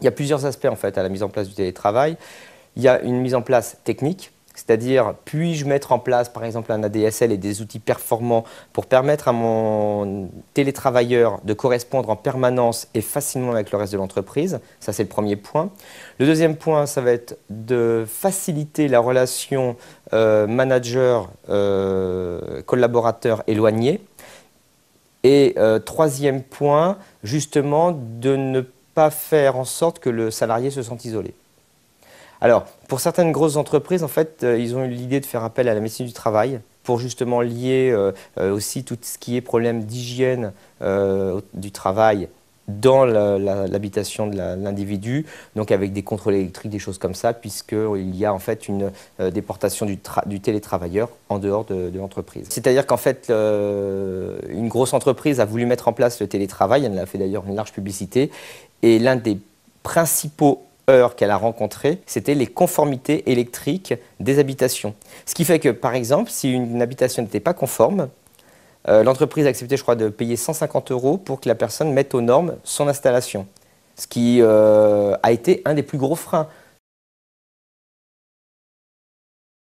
Il y a plusieurs aspects en fait à la mise en place du télétravail. Il y a une mise en place technique, c'est-à-dire puis-je mettre en place par exemple un ADSL et des outils performants pour permettre à mon télétravailleur de correspondre en permanence et facilement avec le reste de l'entreprise Ça c'est le premier point. Le deuxième point, ça va être de faciliter la relation euh, manager-collaborateur euh, éloigné. Et euh, troisième point, justement, de ne pas faire en sorte que le salarié se sente isolé. Alors, pour certaines grosses entreprises, en fait, euh, ils ont eu l'idée de faire appel à la médecine du travail pour justement lier euh, euh, aussi tout ce qui est problème d'hygiène du travail dans l'habitation de l'individu, donc avec des contrôles électriques, des choses comme ça, puisqu'il y a en fait une euh, déportation du, télétravailleur en dehors de, l'entreprise. C'est-à-dire qu'en fait, une grosse entreprise a voulu mettre en place le télétravail, elle a fait d'ailleurs une large publicité, et l'un des principaux heurts qu'elle a rencontrés, c'était les conformités électriques des habitations. Ce qui fait que, par exemple, si une habitation n'était pas conforme, euh, l'entreprise a accepté, je crois, de payer 150 euros pour que la personne mette aux normes son installation, ce qui euh, a été un des plus gros freins.